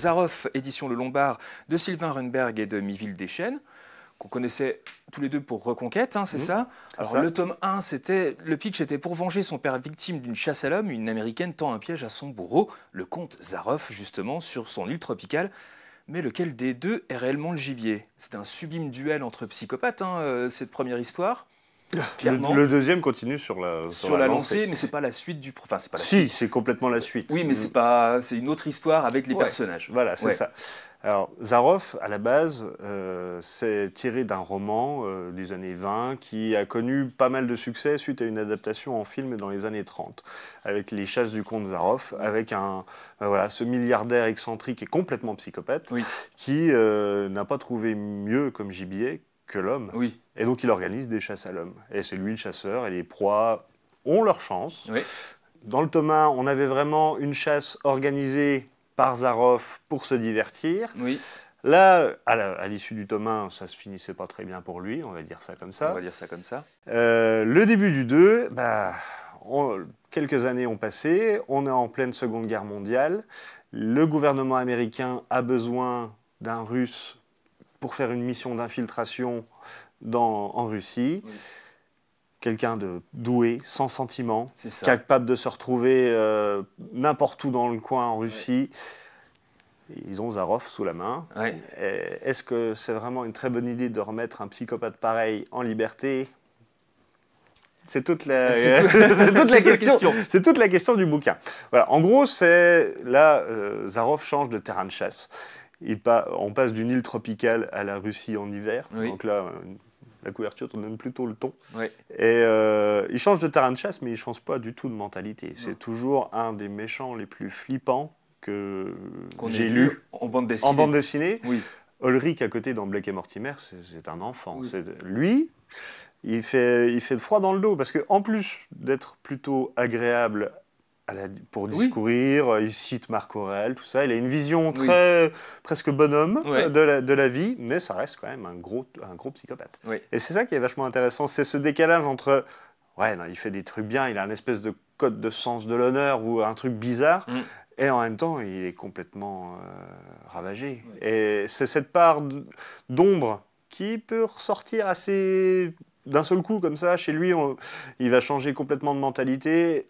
Zaroff, édition Le Lombard, de Sylvain Runberg et de Miville Deschênes qu'on connaissait tous les deux pour Reconquête, hein, c'est mhm, ça Alors le tome 1, c'était le pitch était pour venger son père victime d'une chasse à l'homme, une américaine tend un piège à son bourreau, le comte Zaroff justement, sur son île tropicale. Mais lequel des deux est réellement le gibier C'est un sublime duel entre psychopathes, hein, euh, cette première histoire. Le, deuxième continue sur la sur, sur la, lancée, mais c'est pas la suite du enfin c'est pas si c'est complètement la suite. Oui, mais mm. c'est pas c'est une autre histoire avec les personnages. Voilà, c'est ça. Alors Zaroff à la base s'est euh, c'est tiré d'un roman euh, des années 20 qui a connu pas mal de succès suite à une adaptation en film dans les années 30 avec les chasses du comte Zaroff avec un euh, voilà ce milliardaire excentrique et complètement psychopathe qui n'a pas trouvé mieux comme gibier que l'homme. Oui. Et donc il organise des chasses à l'homme. Et c'est lui le chasseur, et les proies ont leur chance. Oui. Dans le Thomas, on avait vraiment une chasse organisée par Zaroff pour se divertir. Oui. Là, à l'issue du tome ça se finissait pas très bien pour lui, on va dire ça comme ça. On va dire ça comme ça. Euh, le début du 2, bah, quelques années ont passé, on est en pleine Seconde Guerre mondiale, le gouvernement américain a besoin d'un Russe pour faire une mission d'infiltration en Russie. Quelqu'un de doué, sans sentiment, capable de se retrouver euh, n'importe où dans le coin en Russie. Ils ont Zarov sous la main. Est-ce que c'est vraiment une très bonne idée de remettre un psychopathe pareil en liberté c'est toute la, question. C'est toute la question du bouquin. Voilà. En gros, c'est là, euh, Zarov change de terrain de chasse on passe d'une île tropicale à la Russie en hiver. Donc là, euh, la couverture on donne plutôt le ton. Et euh, il change de terrain de chasse, mais il ne change pas du tout de mentalité. C'est toujours un des méchants les plus flippants que j'ai lu en bande dessinée. En bande dessinée. Oui. Ulrich à côté dans Blake et Mortimer, c'est un enfant. Lui, il fait, il fait de froid dans le dos parce qu'en plus d'être plutôt agréable pour discourir, euh, il cite Marc Aurèle, tout ça. Il a une vision très presque bonhomme euh, de, la, de, la, vie, mais ça reste quand même un gros, un gros psychopathe. Et c'est ça qui est vachement intéressant, c'est ce décalage entre ouais, non, il fait des trucs bien, il a une espèce de code de sens de l'honneur ou un truc bizarre, mm. et en même temps, il est complètement euh, ravagé. Et c'est cette part d'ombre qui peut ressortir assez d'un seul coup comme ça chez lui. il va changer complètement de mentalité.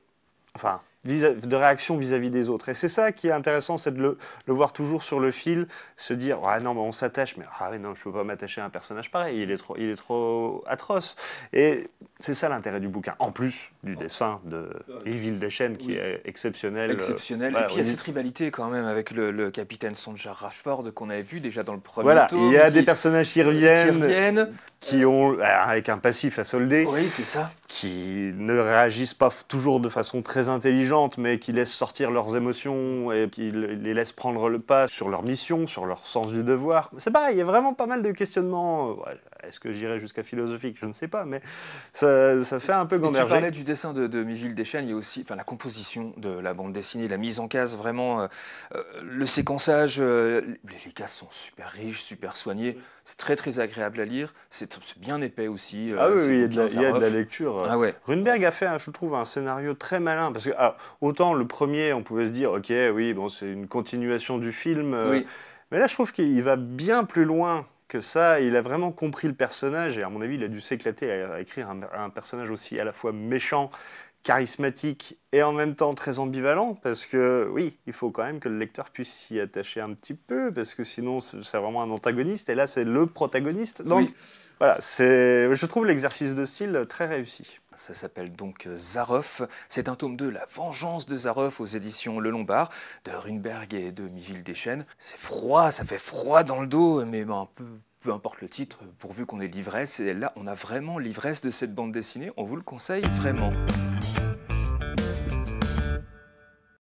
Enfin, de réaction vis-à-vis des autres. Et c'est ça qui est intéressant, c'est de le, voir toujours sur le fil, se dire ah non on s'attache, mais ah non je peux pas m'attacher à un personnage pareil, il est trop, il est trop atroce. Et c'est ça l'intérêt du bouquin. En plus du dessin de Evil euh, Deschenes qui est exceptionnel. Exceptionnel. Euh, et puis il y a cette rivalité quand même avec le, capitaine Sonja Rashford qu'on avait vu déjà dans le premier. Voilà, il y a des personnages qui euh, reviennent qui euh. ont, euh, avec un passif à solder, oui, c'est ça. qui ne réagissent pas toujours de façon très intelligente, mais qui laissent sortir leurs émotions et qui les laissent prendre le pas sur leur mission, sur leur sens du devoir. C'est pareil, il y a vraiment pas mal de questionnements. Euh, est-ce que j'irai jusqu'à philosophique Je ne sais pas, mais ça, fait un peu gamberger. tu parlais du dessin de, de Miville Deschênes, il y a aussi enfin, la composition de la bande dessinée, la mise en case, vraiment, euh, euh, le séquençage. Euh, les, cases sont super riches, super soignées. C'est très, très agréable à lire. C'est bien épais aussi. ah oui, il y a, de la, lecture. Ah Runberg a fait, je trouve, un scénario très malin. Parce que, autant le premier, on pouvait se dire, OK, oui, bon, c'est une continuation du film. Mais là, je trouve qu'il va bien plus loin que ça. Il a vraiment compris le personnage et à mon avis, il a dû s'éclater à, écrire un personnage aussi à la fois méchant charismatique et en même temps très ambivalent, parce que oui, il faut quand même que le lecteur puisse s'y attacher un petit peu, parce que sinon c'est vraiment un antagoniste, et là c'est le protagoniste. Donc voilà voilà, je trouve l'exercice de style très réussi. Ça s'appelle donc Zaroff. C'est un tome de La vengeance de Zaroff aux éditions Le Lombard, de Runberg et de Miville Deschênes. C'est froid, ça fait froid dans le dos, mais peu peu importe le titre, pourvu qu'on ait l'ivresse. Et là, on a vraiment l'ivresse de cette bande dessinée. On vous le conseille vraiment.